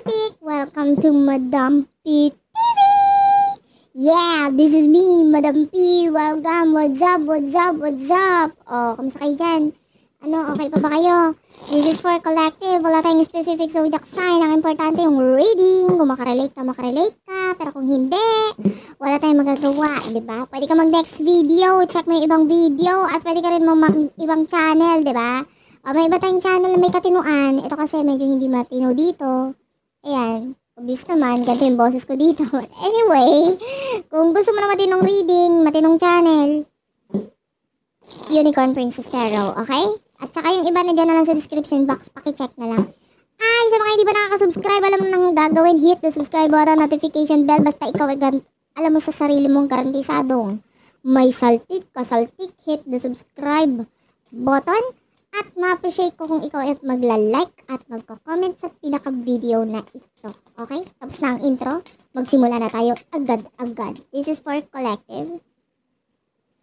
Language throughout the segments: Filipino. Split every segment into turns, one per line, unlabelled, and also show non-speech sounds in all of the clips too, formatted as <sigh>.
Baltic! Welcome to Madam P TV! Yeah, this is me, Madam P. Welcome! What's up? What's up? What's up? Oh, kamusta kayo dyan? Ano, okay pa ba kayo? This is for collective. Wala tayong specific zodiac sign. Ang importante yung reading. Kung makarelate ka, makarelate ka. Pero kung hindi, wala tayong magagawa. ba? Diba? Pwede ka mag-next video. Check mo yung ibang video. At pwede ka rin mo mag ibang channel. ba? Diba? Uh, may iba tayong channel na may katinuan. Ito kasi medyo hindi matino dito. Ayan. Obvious naman, ganito yung boses ko dito. <laughs> anyway, kung gusto mo ng matinong reading, matinong channel, Unicorn Princess Tarot, okay? At saka yung iba na dyan na lang sa description box, check na lang. Ay, sa mga hindi pa subscribe alam mo nang gagawin, hit the subscribe button, notification bell, basta ikaw ay alam mo sa sarili mong garantisadong may saltik, kasaltik, hit the subscribe button at ma-appreciate ko kung ikaw ay magla-like at magko-comment sa pinaka-video na ito. Okay? Tapos na ang intro. Magsimula na tayo agad-agad. This is for collective.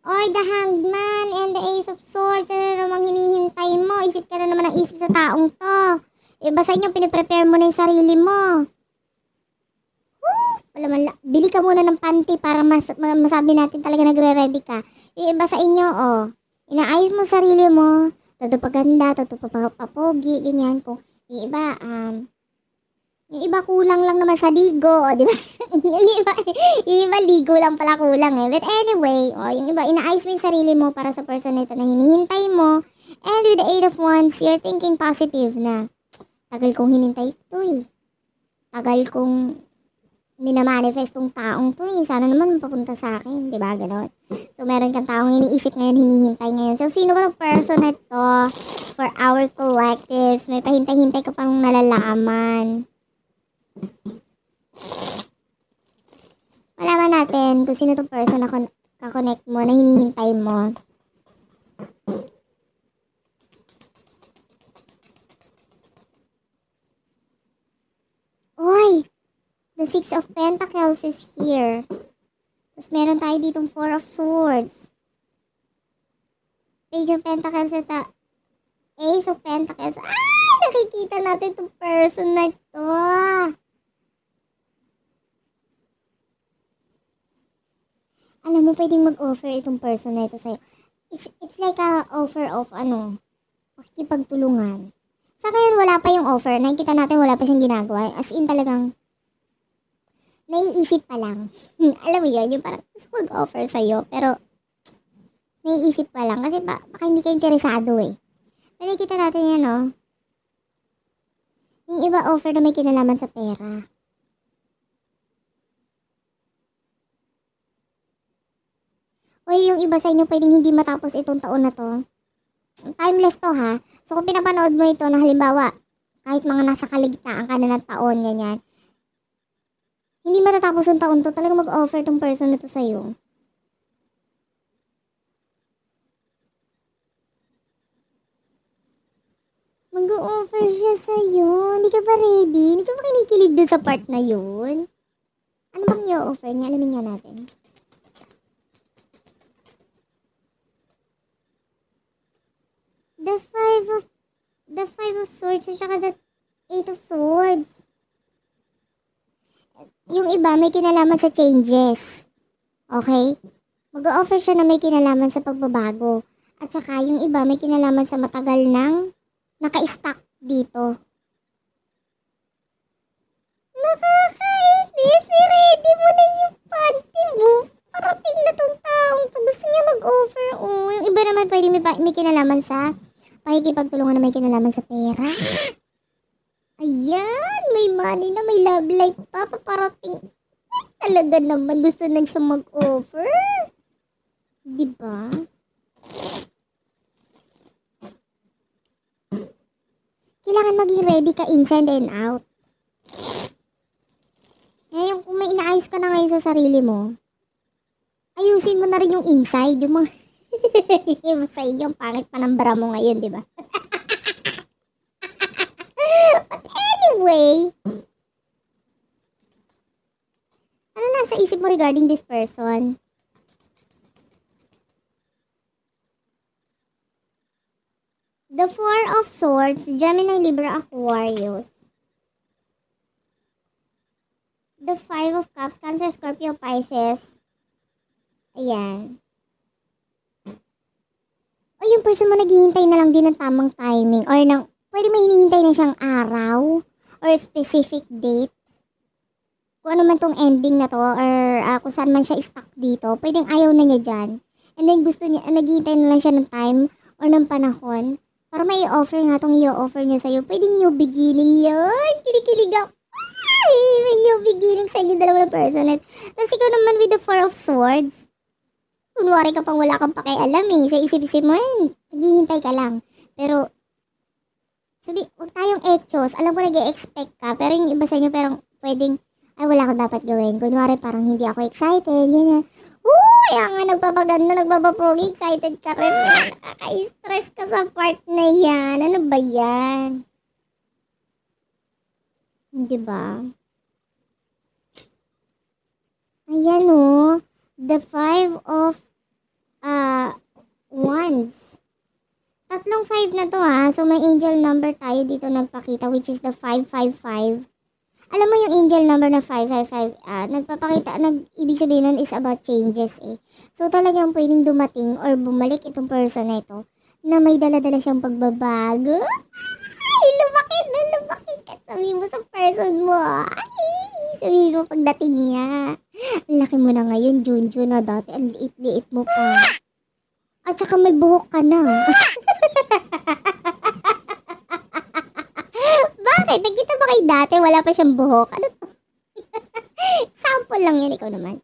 Oy, the hanged man and the ace of swords. Ano na namang hinihintay mo? Isip ka na naman ang isip sa taong to. Iba eh, sa inyo, piniprepare mo na yung sarili mo. Wala man Bili ka muna ng panty para mas, masabi natin talaga nagre-ready ka. Yung eh, iba inyo, oh. Inaayos mo sarili mo todo paganda, todo papogi, ganyan. Kung yung iba, um, yung iba kulang lang naman sa ligo, oh, di ba? <laughs> yung, iba, yung iba ligo lang pala kulang eh. But anyway, oh, yung iba, inaayos mo yung sarili mo para sa person na na hinihintay mo. And with the eight of wands, you're thinking positive na, tagal kong hinintay ito eh. Tagal kong minamanifestong taong to eh. Sana naman papunta sa akin, di ba? Ganon. So, meron kang taong iniisip ngayon, hinihintay ngayon. So, sino ba ang person na ito for our collectives? May pahintay-hintay ka pang nalalaman. Malaman natin kung sino tong person na kakonnect mo, na hinihintay mo. The Six of Pentacles is here. Tapos meron tayo ditong Four of Swords. Page of Pentacles at the Ace of Pentacles. Ay! Nakikita natin itong person na to. Alam mo, pwedeng mag-offer itong person na ito sa'yo. It's, it's like a offer of ano, pakikipagtulungan. Sa ngayon, wala pa yung offer. Nakikita natin wala pa siyang ginagawa. As in talagang naiisip pa lang. Hmm, alam mo yun, yung parang gusto mag-offer sa'yo, pero naiisip pa lang. Kasi ba, baka hindi ka interesado eh. Pero kita natin yan, no? Oh. Yung iba offer na may kinalaman sa pera. O yung iba sa inyo pwedeng hindi matapos itong taon na to. Timeless to ha. So kung pinapanood mo ito na halimbawa, kahit mga nasa kaligtaan ka na ng taon, ganyan, pagkatapos ng taon to, talaga mag-offer tong person nito to sa'yo. Mag-offer siya sa'yo. Hindi ka ba ready? Hindi ka ba kinikilig dun sa part na yun? Ano bang i-offer niya? Alamin nga natin. The five of the five of swords at saka the eight of swords yung iba may kinalaman sa changes. Okay? Mag-offer siya na may kinalaman sa pagbabago. At saka yung iba may kinalaman sa matagal nang naka-stuck dito. Nakakainis! I-ready mo na yung panty mo. Parating na tong taong to. Gusto niya mag-offer. Oh, yung iba naman pwede may, may kinalaman sa pakikipagtulungan na may kinalaman maging ready ka inside and out. Ngayon, kung may inaayos ka na ngayon sa sarili mo, ayusin mo na rin yung inside, yung mga... <laughs> yung sa inyo, yung pangit pa ng bra mo ngayon, di ba? <laughs> But anyway, ano na sa isip mo regarding this person? The Four of Swords, Gemini, Libra, Aquarius. The Five of Cups, Cancer, Scorpio, Pisces. Ayan. O yung person mo naghihintay na lang din ng tamang timing or nang, pwede may hinihintay na siyang araw or specific date. Kung ano man tong ending na to or uh, kung saan man siya stuck dito, pwedeng ayaw na niya dyan. And then gusto niya, naghihintay na lang siya ng time or ng panahon para may offer nga tong i-offer niya sa'yo. Pwedeng new beginning yun. Kinikilig ako. Ay, may new beginning sa inyo dalawa ng person. Tapos ikaw naman with the four of swords. Kunwari ka pang wala kang pakialam eh. Sa isip-isip mo, yan. Eh, naghihintay ka lang. Pero, sabi, huwag tayong etchos. Alam ko nag-expect ka, pero yung iba sa inyo, pero pwedeng, ay, wala akong dapat gawin. Kunwari, parang hindi ako excited, ganyan. Woo! Kaya nga nagpapaganda, nagpapapogi, excited ka rin. Nakaka-stress ka sa part na yan. Ano ba yan? Di ba? Ayan o. Oh. The five of uh, ah, ones. Tatlong five na to ha. Ah. So may angel number tayo dito nagpakita which is the 555 alam mo yung angel number na 555, uh, ah, nagpapakita, nag, ibig sabihin nun is about changes eh. So talagang pwedeng dumating or bumalik itong person na ito na may dala-dala siyang pagbabago. Ay, lumaki na lumaki ka. Sabi mo sa person mo. Ay, sabi mo pagdating niya. Laki mo na ngayon, Junjun na dati. Ang liit-liit mo pa. At saka may buhok ka na. <laughs> Bakit? Nagkita ba kayo dati? Wala pa siyang buhok. Ano to? <laughs> Sample lang yun, ikaw naman.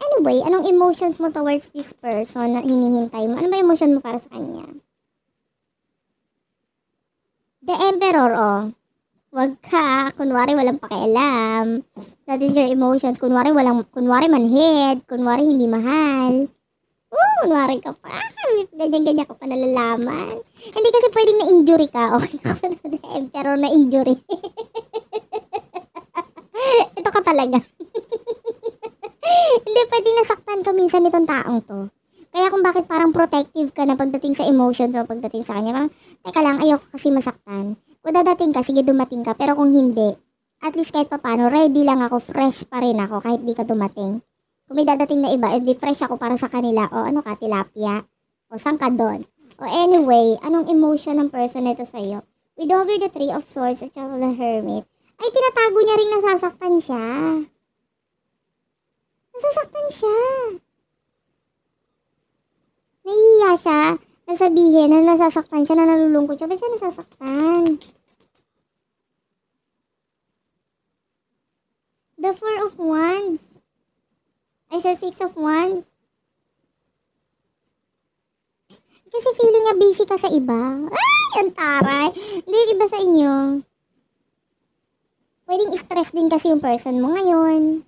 Anyway, anong emotions mo towards this person na hinihintay mo? Ano ba emotion mo para sa kanya? The Emperor, oh. Wag ka, kunwari walang pakialam. That is your emotions. Kunwari walang, kunwari manhid, kunwari hindi mahal. Oo, kunwarin ka pa. Ganyan-ganyan ka pa nalalaman. Hindi kasi pwedeng na-injury ka. <laughs> Okay na ako pero na-injury. <laughs> Ito ka talaga. <laughs> Hindi, pwedeng nasaktan ka minsan itong taong to. Kaya kung bakit parang protective ka na pagdating sa emotions o pagdating sa kanya, parang, teka lang, ayoko kasi masaktan. Kung dadating ka, sige dumating ka. Pero kung hindi, at least kahit papano, ready lang ako, fresh pa rin ako kahit di ka dumating. Kung may dadating na iba, edi eh, fresh ako para sa kanila. O ano ka, tilapia? O saan ka doon? O anyway, anong emotion ng person nito sa'yo? With over the three of swords at the hermit, ay tinatago niya rin nasasaktan siya. Nasasaktan siya. Nahihiya siya na sabihin na nasasaktan siya, na nalulungkot siya. Ba't siya nasasaktan? The Four of Wands. Ay, sa Six of Wands. Kasi feeling nga busy ka sa iba. Ay, ang taray. Hindi yung iba sa inyo. Pwedeng stress din kasi yung person mo ngayon.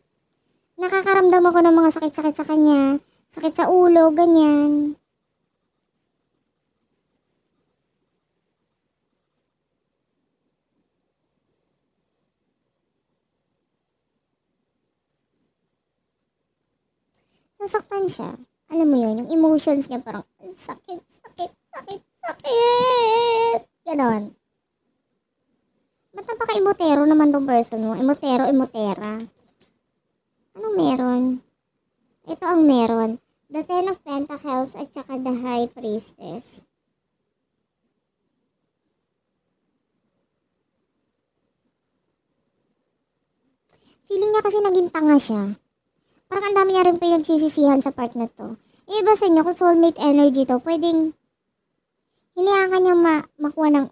Nakakaramdam ako ng mga sakit-sakit sa kanya. Sakit sa ulo, ganyan. nasaktan siya. Alam mo yun, yung emotions niya parang, sakit, sakit, sakit, sakit. Ganon. Ba't napaka-emotero naman tong person mo? Emotero, emotera. Anong meron? Ito ang meron. The Ten of Pentacles at saka the High Priestess. Feeling niya kasi naging tanga siya. Parang ang dami niya rin pinagsisisihan sa part na to. Yung eh, iba sa inyo, kung soulmate energy to, pwedeng hinayaan ka niya ma- makuha ng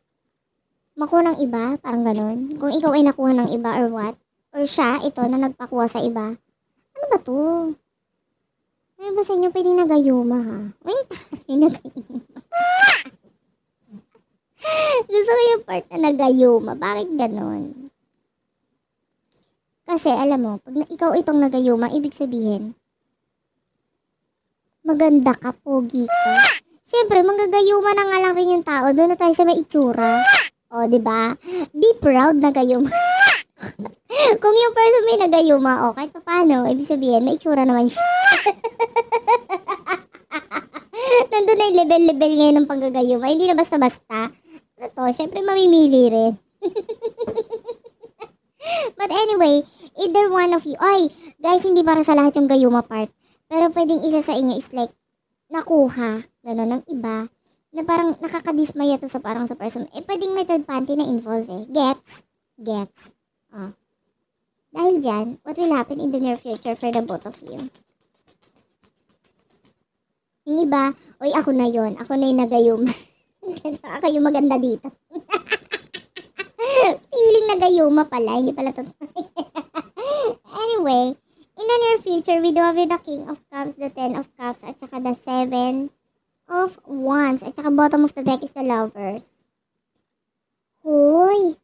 makuha ng iba, parang ganun. Kung ikaw ay nakuha ng iba or what, or siya, ito, na nagpakuha sa iba. Ano ba to? Ano ba sa inyo pwedeng nagayuma ha? Uy, tayo nagayuma. <laughs> Gusto ko yung part na nagayuma. Bakit ganun? Kasi alam mo, pag ikaw itong nagayuma, ibig sabihin, maganda ka, pogi ka. Siyempre, manggagayuma na nga lang rin yung tao. Doon na tayo sa may itsura. O, oh, di ba? Be proud na gayuma. <laughs> Kung yung person may nagayuma, o oh, kahit paano, ibig sabihin, may itsura naman siya. <laughs> Nandun na yung level-level ngayon ng panggagayuma. Hindi na basta-basta. Ano to? Siyempre, mamimili rin. <laughs> But anyway, either one of you, ay, guys, hindi para sa lahat yung gayuma part. Pero pwedeng isa sa inyo is like, nakuha, gano'n ng iba, na parang nakakadismaya to sa parang sa person. Eh, pwedeng may third party na involve eh. Gets? Gets. Oh. Dahil dyan, what will happen in the near future for the both of you? Yung iba, oy ako na yon Ako na yung nagayuma. <laughs> ako yung maganda dito nagayuma pala, hindi pala to. <laughs> anyway, in the near future, we do have the King of Cups, the Ten of Cups, at saka the Seven of Wands, at saka bottom of the deck is the Lovers. Hoy!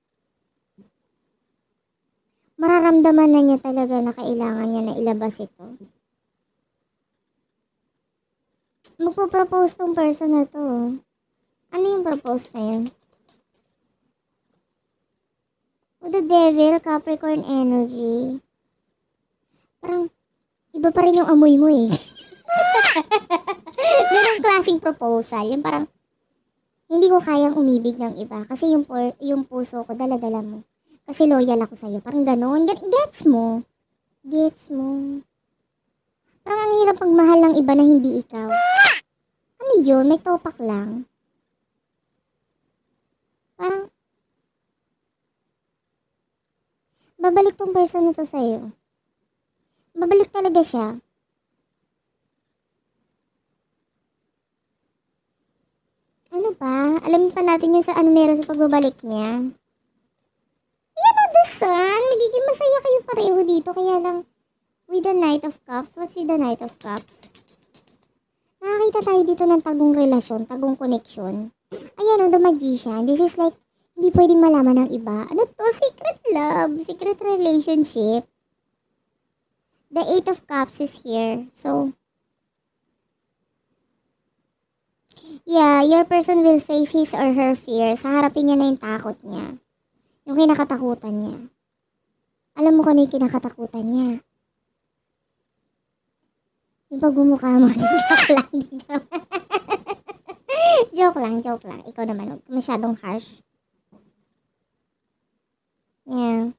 Mararamdaman na niya talaga na kailangan niya na ilabas ito. Magpo-propose tong person na to. Ano yung propose na yun? o the devil, Capricorn energy, parang iba pa rin yung amoy mo eh. <laughs> Ganong klaseng proposal. Yung parang, hindi ko kayang umibig ng iba kasi yung, por, yung puso ko, dala-dala mo. Kasi loyal ako sa'yo. Parang ganon. Gets mo. Gets mo. Parang ang hirap pagmahal ng iba na hindi ikaw. Ano yun? May topak lang. babalik tong person na to sa'yo. Babalik talaga siya. Ano pa? Alamin pa natin yung sa ano meron sa pagbabalik niya. Yan o, the sun! Magiging masaya kayo pareho dito. Kaya lang, with the Knight of Cups, what's with the Knight of Cups? Nakakita tayo dito ng tagong relasyon, tagong connection. Ayan o, oh, the magician. This is like, hindi pwedeng malaman ng iba. Ano to? Si love, secret relationship. The Eight of Cups is here. So, yeah, your person will face his or her fears. Haharapin niya na yung takot niya. Yung kinakatakutan niya. Alam mo kung ano yung kinakatakutan niya. Yung pag mo, <laughs> joke lang. <laughs> joke lang, joke lang. Ikaw naman, masyadong harsh. Yeah.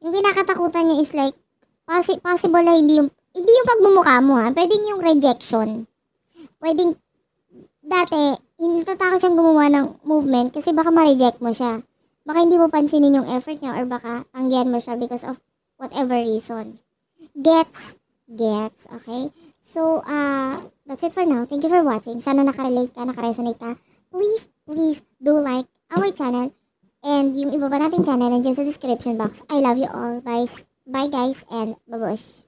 Yung kinakatakutan niya is like, possi- possible na hindi yung, hindi yung pagmumukha mo ha, pwedeng yung rejection. Pwedeng, dati, natatakot siyang gumawa ng movement kasi baka ma-reject mo siya. Baka hindi mo pansinin yung effort niya or baka tanggihan mo siya because of whatever reason. Gets? Gets, okay? So, uh, that's it for now. Thank you for watching. Sana nakarelate ka, nakaresonate ka. Please, please do like our channel And yung iba pa natin channel nandiyan sa description box. I love you all. Bye, bye guys and babush.